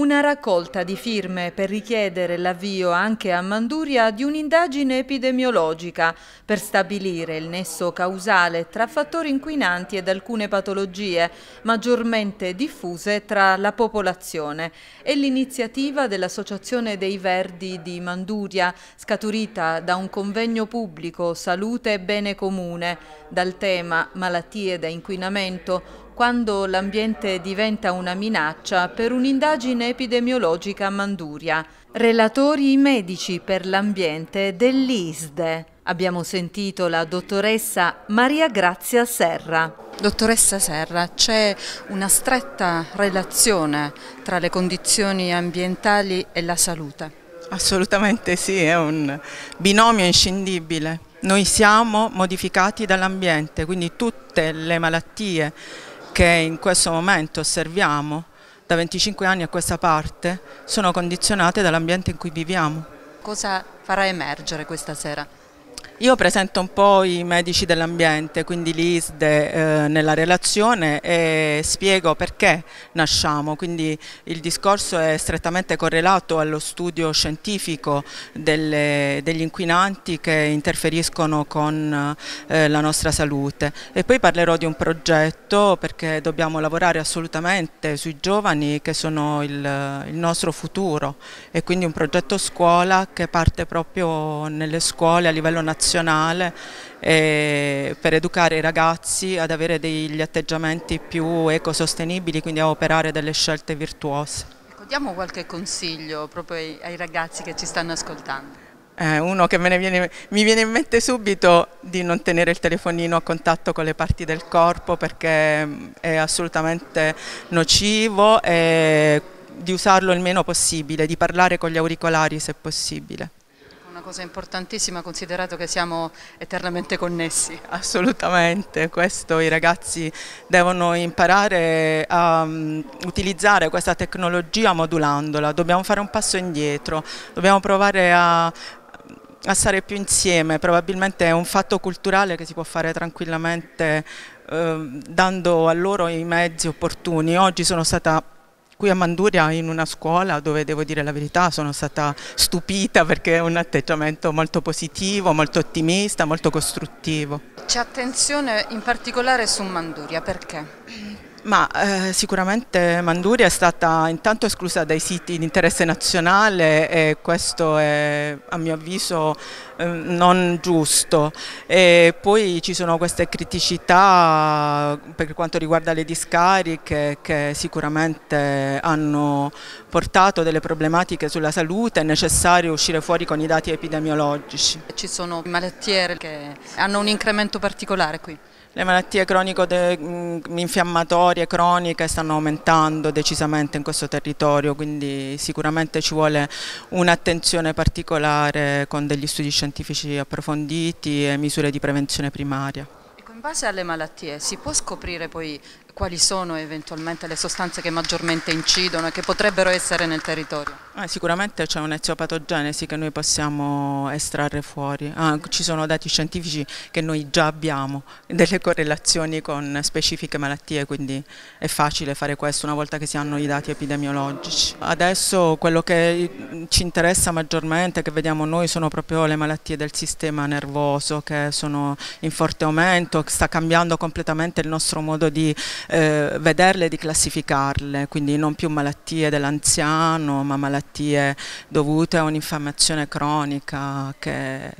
Una raccolta di firme per richiedere l'avvio anche a Manduria di un'indagine epidemiologica per stabilire il nesso causale tra fattori inquinanti ed alcune patologie maggiormente diffuse tra la popolazione. È l'iniziativa dell'Associazione dei Verdi di Manduria, scaturita da un convegno pubblico Salute e Bene Comune, dal tema Malattie da inquinamento, quando l'ambiente diventa una minaccia per un'indagine epidemiologica a Manduria. Relatori medici per l'ambiente dell'ISDE. Abbiamo sentito la dottoressa Maria Grazia Serra. Dottoressa Serra, c'è una stretta relazione tra le condizioni ambientali e la salute? Assolutamente sì, è un binomio inscindibile. Noi siamo modificati dall'ambiente, quindi tutte le malattie che in questo momento osserviamo da 25 anni a questa parte sono condizionate dall'ambiente in cui viviamo. Cosa farà emergere questa sera? Io presento un po' i medici dell'ambiente, quindi l'ISDE eh, nella relazione e spiego perché nasciamo, quindi il discorso è strettamente correlato allo studio scientifico delle, degli inquinanti che interferiscono con eh, la nostra salute e poi parlerò di un progetto perché dobbiamo lavorare assolutamente sui giovani che sono il, il nostro futuro e quindi un progetto scuola che parte proprio nelle scuole a livello nazionale nazionale eh, per educare i ragazzi ad avere degli atteggiamenti più ecosostenibili, quindi a operare delle scelte virtuose. Ecco, diamo qualche consiglio proprio ai, ai ragazzi che ci stanno ascoltando. Eh, uno che viene, mi viene in mente subito di non tenere il telefonino a contatto con le parti del corpo perché mm, è assolutamente nocivo e di usarlo il meno possibile, di parlare con gli auricolari se possibile una cosa importantissima considerato che siamo eternamente connessi. Assolutamente, questo i ragazzi devono imparare a mm, utilizzare questa tecnologia modulandola, dobbiamo fare un passo indietro, dobbiamo provare a a stare più insieme, probabilmente è un fatto culturale che si può fare tranquillamente eh, dando a loro i mezzi opportuni. Oggi sono stata qui a Manduria in una scuola dove devo dire la verità sono stata stupita perché è un atteggiamento molto positivo, molto ottimista, molto costruttivo. C'è attenzione in particolare su Manduria, perché? Ma eh, sicuramente Manduria è stata intanto esclusa dai siti di interesse nazionale e questo è a mio avviso eh, non giusto. E poi ci sono queste criticità eh, per quanto riguarda le discariche che sicuramente hanno portato delle problematiche sulla salute, è necessario uscire fuori con i dati epidemiologici. Ci sono malattie che hanno un incremento particolare qui. Le malattie cronico-infiammatorie, mm, croniche stanno aumentando decisamente in questo territorio, quindi sicuramente ci vuole un'attenzione particolare con degli studi scientifici approfonditi e misure di prevenzione primaria. In base alle malattie si può scoprire poi quali sono eventualmente le sostanze che maggiormente incidono e che potrebbero essere nel territorio? Eh, sicuramente c'è un'eziopatogenesi che noi possiamo estrarre fuori, ah, ci sono dati scientifici che noi già abbiamo, delle correlazioni con specifiche malattie, quindi è facile fare questo una volta che si hanno i dati epidemiologici. Adesso quello che ci interessa maggiormente, che vediamo noi, sono proprio le malattie del sistema nervoso che sono in forte aumento, sta cambiando completamente il nostro modo di eh, vederle e di classificarle, quindi non più malattie dell'anziano, ma malattie dovute a un'infiammazione cronica che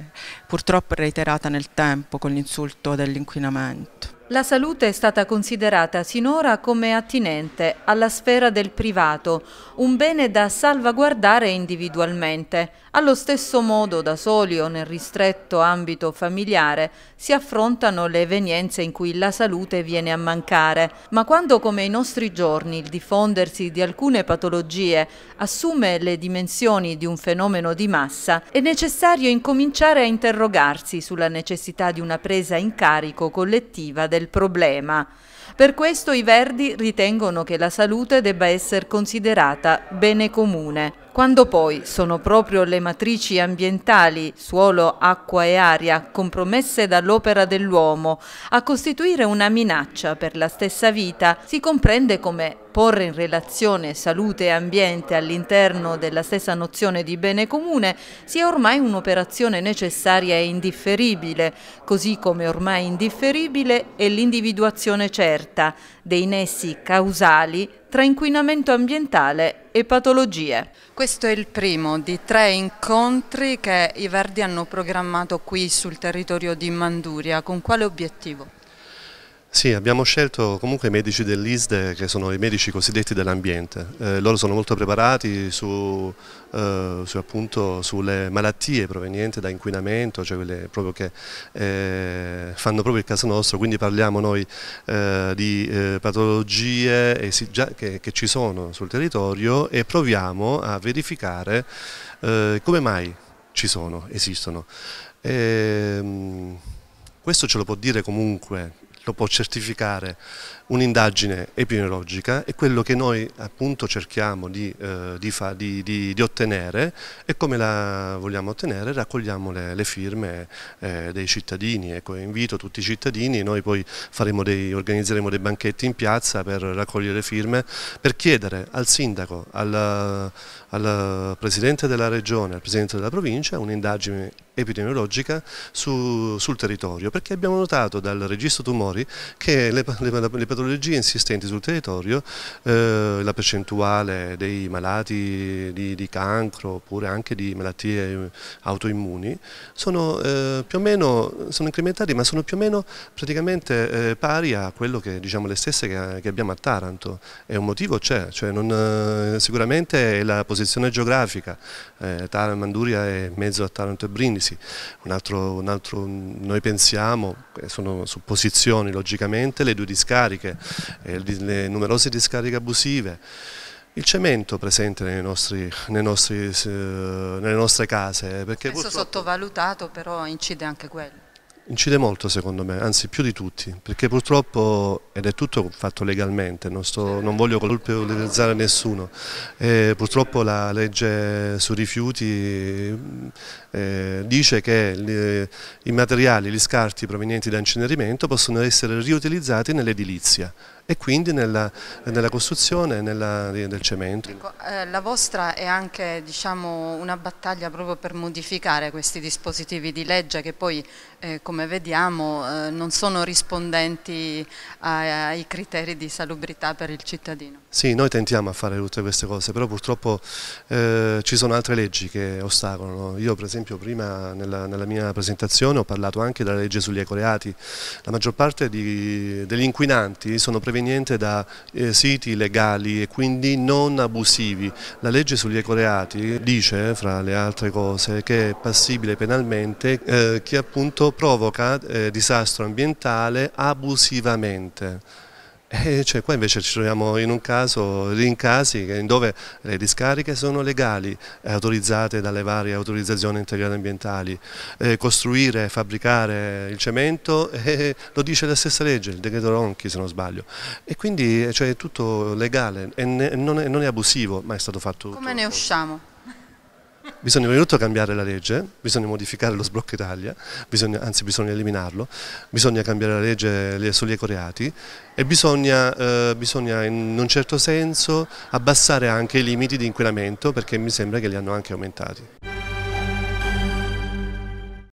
purtroppo è reiterata nel tempo con l'insulto dell'inquinamento. La salute è stata considerata sinora come attinente alla sfera del privato, un bene da salvaguardare individualmente. Allo stesso modo, da soli o nel ristretto ambito familiare, si affrontano le evenienze in cui la salute viene a mancare. Ma quando, come i nostri giorni, il diffondersi di alcune patologie assume le dimensioni di un fenomeno di massa, è necessario incominciare a interrogarsi sulla necessità di una presa in carico collettiva del del problema. Per questo i Verdi ritengono che la salute debba essere considerata bene comune. Quando poi sono proprio le matrici ambientali, suolo, acqua e aria, compromesse dall'opera dell'uomo, a costituire una minaccia per la stessa vita, si comprende come porre in relazione salute e ambiente all'interno della stessa nozione di bene comune sia ormai un'operazione necessaria e indifferibile, così come ormai indifferibile è l'individuazione certa dei nessi causali tra inquinamento ambientale e patologie. Questo è il primo di tre incontri che i Verdi hanno programmato qui sul territorio di Manduria. Con quale obiettivo? Sì, abbiamo scelto comunque i medici dell'ISDE che sono i medici cosiddetti dell'ambiente. Eh, loro sono molto preparati su, eh, su appunto, sulle malattie provenienti da inquinamento, cioè quelle proprio che eh, fanno proprio il caso nostro, quindi parliamo noi eh, di eh, patologie che, che, ci sono sul territorio e proviamo a verificare eh, come mai ci sono, esistono. E, ehm, questo ce lo può dire comunque lo certo può certificare un'indagine epidemiologica e quello che noi appunto cerchiamo di, eh, di, fa, di, di ottenere e come la vogliamo ottenere raccogliamo le, le firme eh, dei cittadini, ecco, invito tutti i cittadini, noi poi dei, organizzeremo dei banchetti in piazza per raccogliere le firme, per chiedere al sindaco, al, al Presidente della Regione, al Presidente della Provincia un'indagine epidemiologica su, sul territorio perché abbiamo notato dal registro tumori territori che le, le, le patologie insistenti sul territorio, eh, la percentuale dei malati di, di, cancro oppure anche di malattie eh, autoimmuni sono eh, più o meno sono incrementati ma sono più o meno praticamente eh, pari a quello che diciamo le stesse che, che abbiamo a Taranto e un motivo c'è, cioè non, eh, sicuramente è la posizione geografica, eh, Taranto, Manduria è mezzo a Taranto e Brindisi, un altro, un altro noi pensiamo, sono supposizioni operazioni logicamente le due discariche, eh, le numerose discariche abusive, il cemento presente nei nostri, nei nostri, eh, nelle nostre case. Questo eh, sottovalutato però incide anche quello. Incide molto secondo me, anzi più di tutti, perché purtroppo, ed è tutto fatto legalmente, non, sto, non voglio colpevolizzare nessuno, eh, purtroppo la legge sui rifiuti eh, dice che le, i materiali, gli scarti provenienti da incenerimento possono essere riutilizzati nell'edilizia e quindi nella, nella costruzione nella, del cemento. Ecco, eh, la vostra è anche diciamo, una battaglia proprio per modificare questi dispositivi di legge che poi eh, come vediamo eh, non sono rispondenti ai criteri di salubrità per il cittadino. Sì, noi tentiamo a fare tutte queste cose, però purtroppo eh, ci sono altre leggi che ostacolano. Io per esempio prima nella, nella mia presentazione ho parlato anche della legge sugli ecoreati. La maggior parte di, degli inquinanti sono prevenuti proveniente da eh, siti legali e quindi non abusivi. La legge sugli ecoreati dice, eh, fra le altre cose, che è passibile penalmente eh, chi appunto provoca eh, disastro ambientale abusivamente. Eh, cioè, qua invece ci troviamo in un caso in casi dove le discariche sono legali, eh, autorizzate dalle varie autorizzazioni integrate ambientali. Eh, costruire, fabbricare il cemento, eh, lo dice la stessa legge, il decreto Ronchi se non sbaglio. E quindi eh, cioè, è tutto legale, e non, è, non è abusivo, ma è stato fatto... Come tutto. ne usciamo? bisogna prima di tutto cambiare la legge, bisogna modificare lo sblocco Italia, bisogna, anzi bisogna eliminarlo, bisogna cambiare la legge sugli ecoreati e bisogna, eh, bisogna, in un certo senso abbassare anche i limiti di inquinamento perché mi sembra che li hanno anche aumentati.